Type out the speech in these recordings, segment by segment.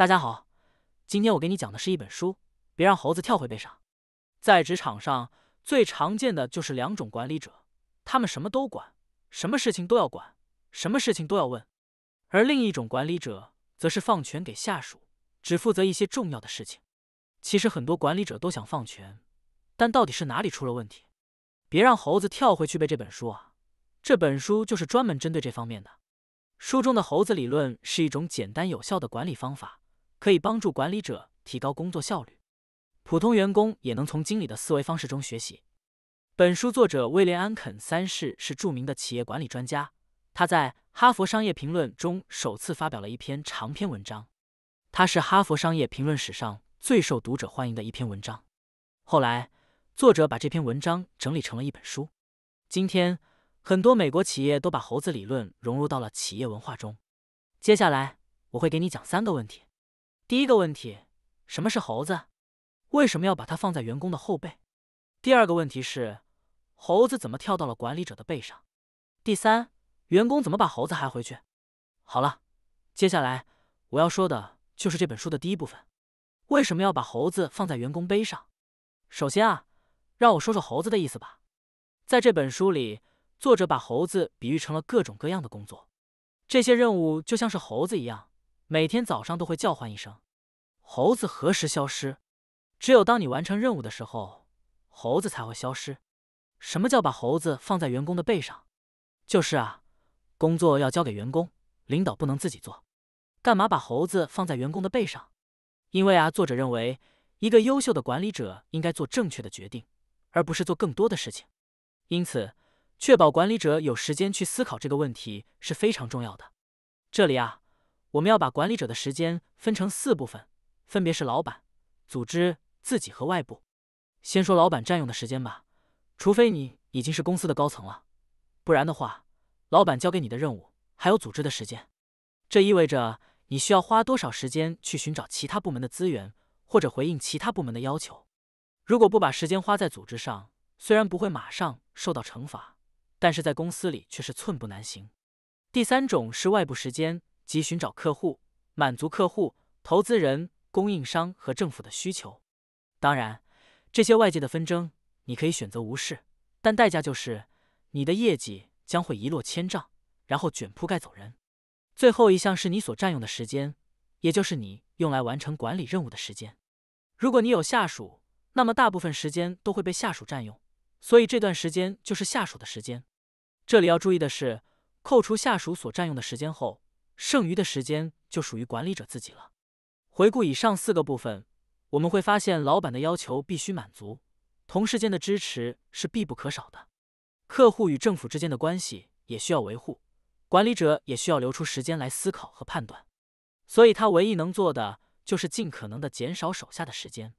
大家好，今天我给你讲的是一本书，别让猴子跳回背上。在职场上，最常见的就是两种管理者，他们什么都管，什么事情都要管，什么事情都要问；而另一种管理者，则是放权给下属，只负责一些重要的事情。其实很多管理者都想放权，但到底是哪里出了问题？别让猴子跳回去背这本书啊，这本书就是专门针对这方面的。书中的猴子理论是一种简单有效的管理方法。可以帮助管理者提高工作效率，普通员工也能从经理的思维方式中学习。本书作者威廉安肯三世是著名的企业管理专家，他在《哈佛商业评论》中首次发表了一篇长篇文章，他是《哈佛商业评论》史上最受读者欢迎的一篇文章。后来，作者把这篇文章整理成了一本书。今天，很多美国企业都把猴子理论融入到了企业文化中。接下来，我会给你讲三个问题。第一个问题，什么是猴子？为什么要把它放在员工的后背？第二个问题是，猴子怎么跳到了管理者的背上？第三，员工怎么把猴子还回去？好了，接下来我要说的就是这本书的第一部分：为什么要把猴子放在员工背上？首先啊，让我说说猴子的意思吧。在这本书里，作者把猴子比喻成了各种各样的工作，这些任务就像是猴子一样，每天早上都会叫唤一声。猴子何时消失？只有当你完成任务的时候，猴子才会消失。什么叫把猴子放在员工的背上？就是啊，工作要交给员工，领导不能自己做。干嘛把猴子放在员工的背上？因为啊，作者认为一个优秀的管理者应该做正确的决定，而不是做更多的事情。因此，确保管理者有时间去思考这个问题是非常重要的。这里啊，我们要把管理者的时间分成四部分。分别是老板、组织、自己和外部。先说老板占用的时间吧，除非你已经是公司的高层了，不然的话，老板交给你的任务还有组织的时间，这意味着你需要花多少时间去寻找其他部门的资源或者回应其他部门的要求。如果不把时间花在组织上，虽然不会马上受到惩罚，但是在公司里却是寸步难行。第三种是外部时间，即寻找客户、满足客户、投资人。供应商和政府的需求，当然，这些外界的纷争你可以选择无视，但代价就是你的业绩将会一落千丈，然后卷铺盖走人。最后一项是你所占用的时间，也就是你用来完成管理任务的时间。如果你有下属，那么大部分时间都会被下属占用，所以这段时间就是下属的时间。这里要注意的是，扣除下属所占用的时间后，剩余的时间就属于管理者自己了。回顾以上四个部分，我们会发现，老板的要求必须满足，同事间的支持是必不可少的，客户与政府之间的关系也需要维护，管理者也需要留出时间来思考和判断。所以他唯一能做的就是尽可能的减少手下的时间。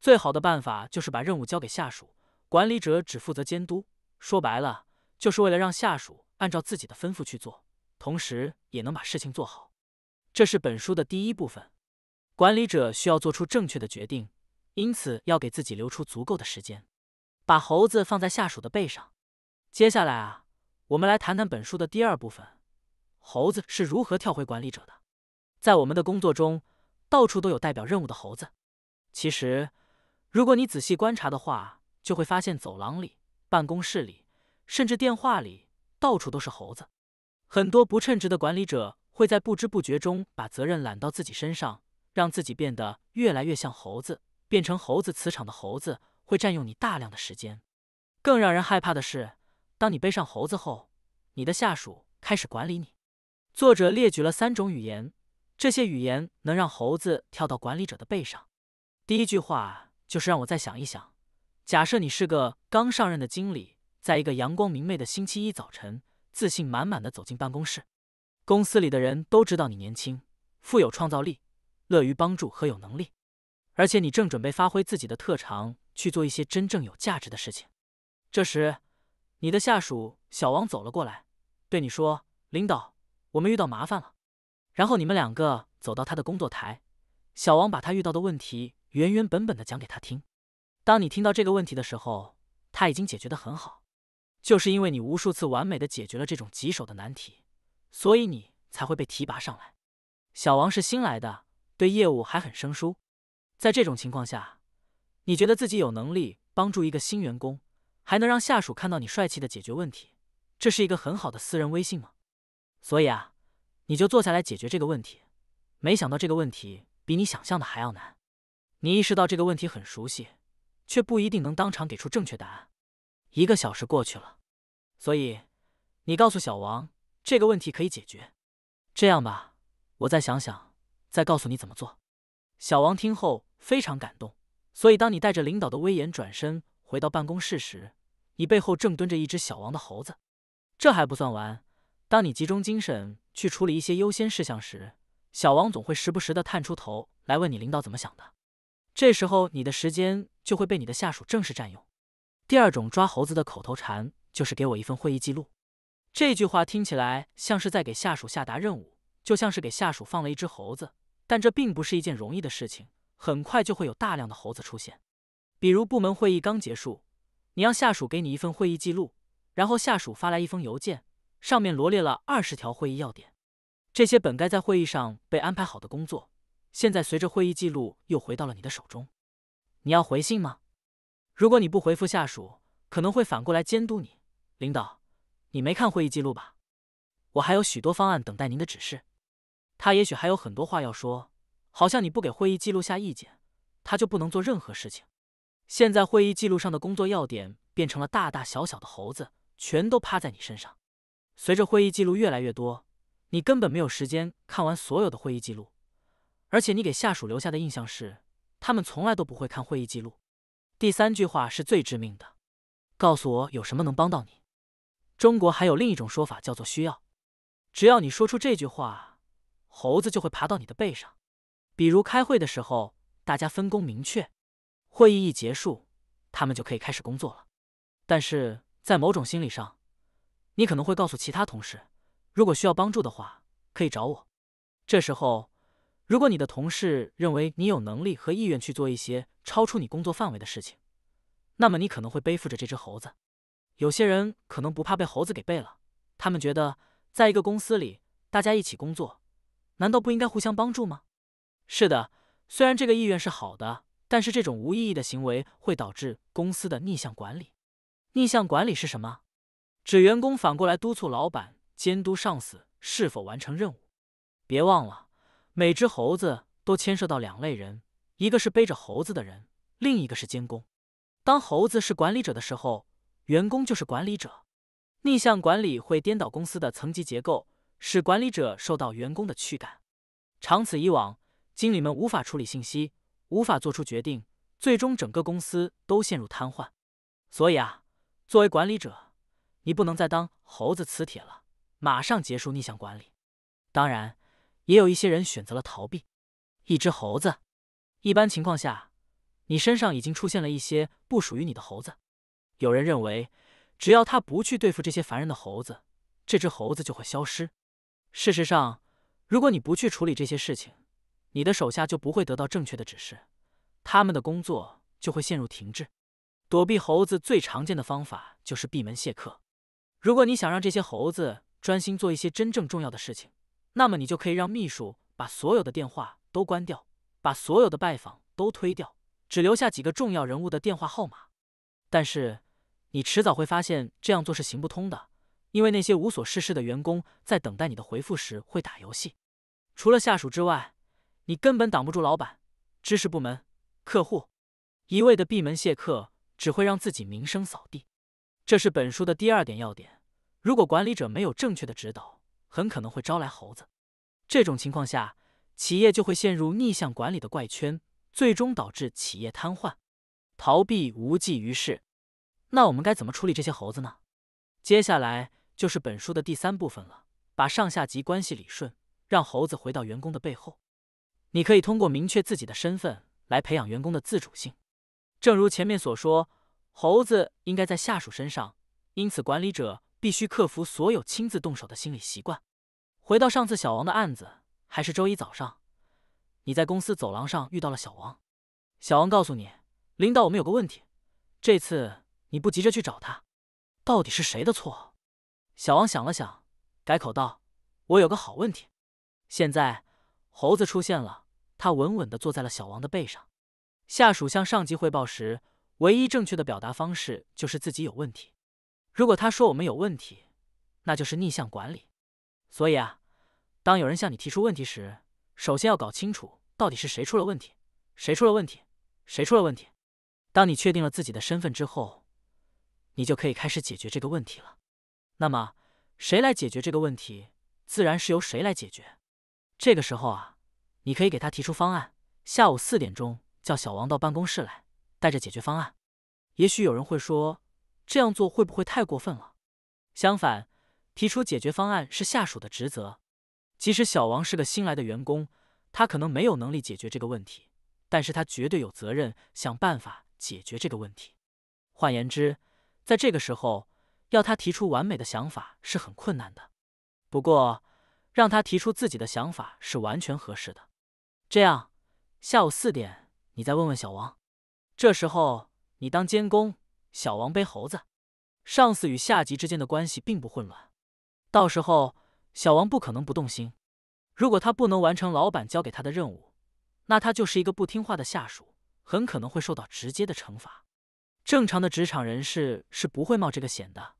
最好的办法就是把任务交给下属，管理者只负责监督。说白了，就是为了让下属按照自己的吩咐去做，同时也能把事情做好。这是本书的第一部分。管理者需要做出正确的决定，因此要给自己留出足够的时间。把猴子放在下属的背上。接下来啊，我们来谈谈本书的第二部分：猴子是如何跳回管理者的。在我们的工作中，到处都有代表任务的猴子。其实，如果你仔细观察的话，就会发现走廊里、办公室里，甚至电话里，到处都是猴子。很多不称职的管理者会在不知不觉中把责任揽到自己身上。让自己变得越来越像猴子，变成猴子磁场的猴子会占用你大量的时间。更让人害怕的是，当你背上猴子后，你的下属开始管理你。作者列举了三种语言，这些语言能让猴子跳到管理者的背上。第一句话就是让我再想一想。假设你是个刚上任的经理，在一个阳光明媚的星期一早晨，自信满满的走进办公室，公司里的人都知道你年轻，富有创造力。乐于帮助和有能力，而且你正准备发挥自己的特长去做一些真正有价值的事情。这时，你的下属小王走了过来，对你说：“领导，我们遇到麻烦了。”然后你们两个走到他的工作台，小王把他遇到的问题原原本本的讲给他听。当你听到这个问题的时候，他已经解决的很好，就是因为你无数次完美的解决了这种棘手的难题，所以你才会被提拔上来。小王是新来的。对业务还很生疏，在这种情况下，你觉得自己有能力帮助一个新员工，还能让下属看到你帅气的解决问题，这是一个很好的私人微信吗？所以啊，你就坐下来解决这个问题。没想到这个问题比你想象的还要难。你意识到这个问题很熟悉，却不一定能当场给出正确答案。一个小时过去了，所以你告诉小王这个问题可以解决。这样吧，我再想想。再告诉你怎么做，小王听后非常感动。所以，当你带着领导的威严转身回到办公室时，你背后正蹲着一只小王的猴子。这还不算完，当你集中精神去处理一些优先事项时，小王总会时不时的探出头来问你：“领导怎么想的？”这时候，你的时间就会被你的下属正式占用。第二种抓猴子的口头禅就是：“给我一份会议记录。”这句话听起来像是在给下属下达任务，就像是给下属放了一只猴子。但这并不是一件容易的事情，很快就会有大量的猴子出现。比如，部门会议刚结束，你让下属给你一份会议记录，然后下属发来一封邮件，上面罗列了二十条会议要点。这些本该在会议上被安排好的工作，现在随着会议记录又回到了你的手中，你要回信吗？如果你不回复下属，可能会反过来监督你。领导，你没看会议记录吧？我还有许多方案等待您的指示。他也许还有很多话要说，好像你不给会议记录下意见，他就不能做任何事情。现在会议记录上的工作要点变成了大大小小的猴子，全都趴在你身上。随着会议记录越来越多，你根本没有时间看完所有的会议记录，而且你给下属留下的印象是他们从来都不会看会议记录。第三句话是最致命的，告诉我有什么能帮到你。中国还有另一种说法叫做需要，只要你说出这句话。猴子就会爬到你的背上，比如开会的时候，大家分工明确，会议一结束，他们就可以开始工作了。但是在某种心理上，你可能会告诉其他同事，如果需要帮助的话，可以找我。这时候，如果你的同事认为你有能力和意愿去做一些超出你工作范围的事情，那么你可能会背负着这只猴子。有些人可能不怕被猴子给背了，他们觉得在一个公司里，大家一起工作。难道不应该互相帮助吗？是的，虽然这个意愿是好的，但是这种无意义的行为会导致公司的逆向管理。逆向管理是什么？指员工反过来督促老板、监督上司是否完成任务。别忘了，每只猴子都牵涉到两类人：一个是背着猴子的人，另一个是监工。当猴子是管理者的时候，员工就是管理者。逆向管理会颠倒公司的层级结构。使管理者受到员工的驱赶，长此以往，经理们无法处理信息，无法做出决定，最终整个公司都陷入瘫痪。所以啊，作为管理者，你不能再当猴子磁铁了，马上结束逆向管理。当然，也有一些人选择了逃避。一只猴子，一般情况下，你身上已经出现了一些不属于你的猴子。有人认为，只要他不去对付这些烦人的猴子，这只猴子就会消失。事实上，如果你不去处理这些事情，你的手下就不会得到正确的指示，他们的工作就会陷入停滞。躲避猴子最常见的方法就是闭门谢客。如果你想让这些猴子专心做一些真正重要的事情，那么你就可以让秘书把所有的电话都关掉，把所有的拜访都推掉，只留下几个重要人物的电话号码。但是，你迟早会发现这样做是行不通的。因为那些无所事事的员工在等待你的回复时会打游戏，除了下属之外，你根本挡不住老板、知识部门、客户，一味的闭门谢客只会让自己名声扫地。这是本书的第二点要点。如果管理者没有正确的指导，很可能会招来猴子。这种情况下，企业就会陷入逆向管理的怪圈，最终导致企业瘫痪，逃避无济于事。那我们该怎么处理这些猴子呢？接下来。就是本书的第三部分了，把上下级关系理顺，让猴子回到员工的背后。你可以通过明确自己的身份来培养员工的自主性。正如前面所说，猴子应该在下属身上，因此管理者必须克服所有亲自动手的心理习惯。回到上次小王的案子，还是周一早上，你在公司走廊上遇到了小王。小王告诉你：“领导，我们有个问题，这次你不急着去找他，到底是谁的错？”小王想了想，改口道：“我有个好问题。”现在猴子出现了，它稳稳地坐在了小王的背上。下属向上级汇报时，唯一正确的表达方式就是自己有问题。如果他说我们有问题，那就是逆向管理。所以啊，当有人向你提出问题时，首先要搞清楚到底是谁出了问题，谁出了问题，谁出了问题。当你确定了自己的身份之后，你就可以开始解决这个问题了。那么，谁来解决这个问题？自然是由谁来解决。这个时候啊，你可以给他提出方案。下午四点钟叫小王到办公室来，带着解决方案。也许有人会说，这样做会不会太过分了？相反，提出解决方案是下属的职责。即使小王是个新来的员工，他可能没有能力解决这个问题，但是他绝对有责任想办法解决这个问题。换言之，在这个时候。要他提出完美的想法是很困难的，不过让他提出自己的想法是完全合适的。这样，下午四点你再问问小王。这时候你当监工，小王背猴子。上司与下级之间的关系并不混乱，到时候小王不可能不动心。如果他不能完成老板交给他的任务，那他就是一个不听话的下属，很可能会受到直接的惩罚。正常的职场人士是不会冒这个险的。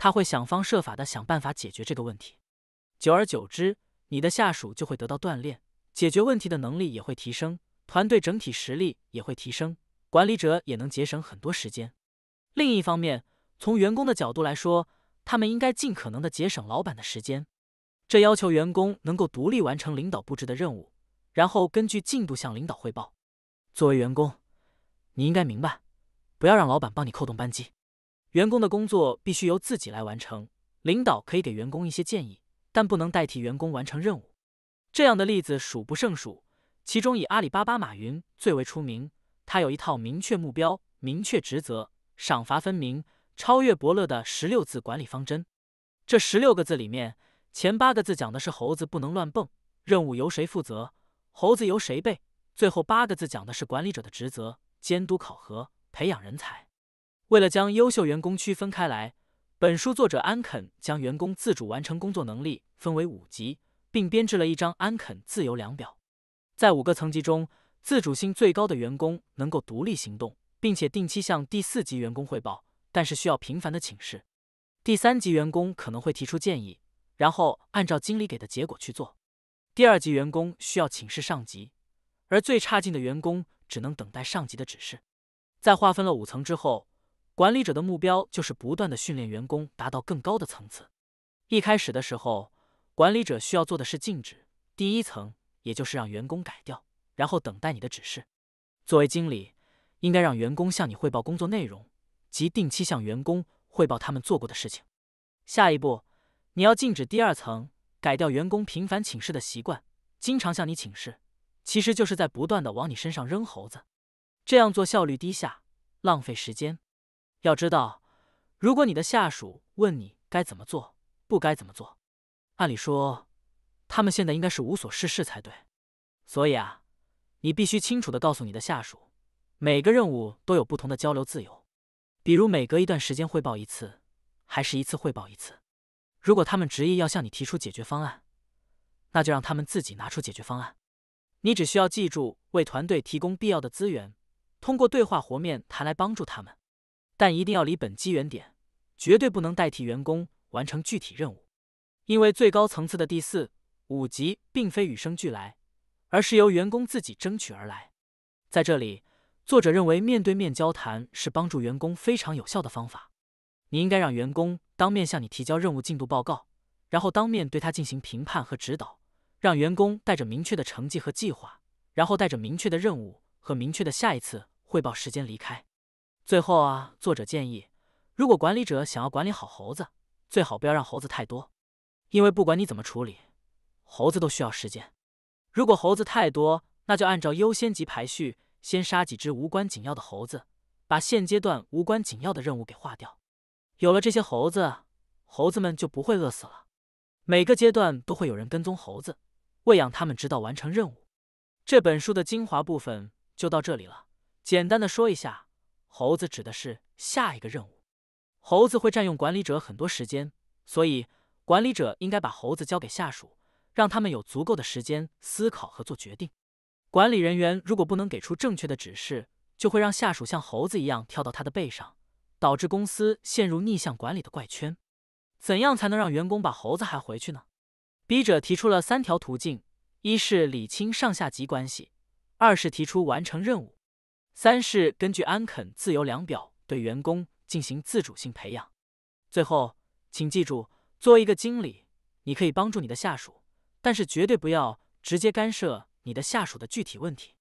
他会想方设法的想办法解决这个问题，久而久之，你的下属就会得到锻炼，解决问题的能力也会提升，团队整体实力也会提升，管理者也能节省很多时间。另一方面，从员工的角度来说，他们应该尽可能的节省老板的时间，这要求员工能够独立完成领导布置的任务，然后根据进度向领导汇报。作为员工，你应该明白，不要让老板帮你扣动扳机。员工的工作必须由自己来完成，领导可以给员工一些建议，但不能代替员工完成任务。这样的例子数不胜数，其中以阿里巴巴马云最为出名。他有一套明确目标、明确职责、赏罚分明、超越伯乐的十六字管理方针。这十六个字里面，前八个字讲的是猴子不能乱蹦，任务由谁负责，猴子由谁背；最后八个字讲的是管理者的职责：监督、考核、培养人才。为了将优秀员工区分开来，本书作者安肯将员工自主完成工作能力分为五级，并编制了一张安肯自由量表。在五个层级中，自主性最高的员工能够独立行动，并且定期向第四级员工汇报，但是需要频繁的请示；第三级员工可能会提出建议，然后按照经理给的结果去做；第二级员工需要请示上级，而最差劲的员工只能等待上级的指示。在划分了五层之后。管理者的目标就是不断的训练员工达到更高的层次。一开始的时候，管理者需要做的是禁止第一层，也就是让员工改掉，然后等待你的指示。作为经理，应该让员工向你汇报工作内容，及定期向员工汇报他们做过的事情。下一步，你要禁止第二层，改掉员工频繁请示的习惯。经常向你请示，其实就是在不断的往你身上扔猴子。这样做效率低下，浪费时间。要知道，如果你的下属问你该怎么做，不该怎么做，按理说，他们现在应该是无所事事才对。所以啊，你必须清楚的告诉你的下属，每个任务都有不同的交流自由，比如每隔一段时间汇报一次，还是一次汇报一次。如果他们执意要向你提出解决方案，那就让他们自己拿出解决方案。你只需要记住，为团队提供必要的资源，通过对话和面谈来帮助他们。但一定要离本机远点，绝对不能代替员工完成具体任务，因为最高层次的第四、五级并非与生俱来，而是由员工自己争取而来。在这里，作者认为面对面交谈是帮助员工非常有效的方法。你应该让员工当面向你提交任务进度报告，然后当面对他进行评判和指导，让员工带着明确的成绩和计划，然后带着明确的任务和明确的下一次汇报时间离开。最后啊，作者建议，如果管理者想要管理好猴子，最好不要让猴子太多，因为不管你怎么处理，猴子都需要时间。如果猴子太多，那就按照优先级排序，先杀几只无关紧要的猴子，把现阶段无关紧要的任务给化掉。有了这些猴子，猴子们就不会饿死了。每个阶段都会有人跟踪猴子，喂养他们，直到完成任务。这本书的精华部分就到这里了，简单的说一下。猴子指的是下一个任务，猴子会占用管理者很多时间，所以管理者应该把猴子交给下属，让他们有足够的时间思考和做决定。管理人员如果不能给出正确的指示，就会让下属像猴子一样跳到他的背上，导致公司陷入逆向管理的怪圈。怎样才能让员工把猴子还回去呢？笔者提出了三条途径：一是理清上下级关系，二是提出完成任务。三是根据安肯自由量表对员工进行自主性培养。最后，请记住，作为一个经理，你可以帮助你的下属，但是绝对不要直接干涉你的下属的具体问题。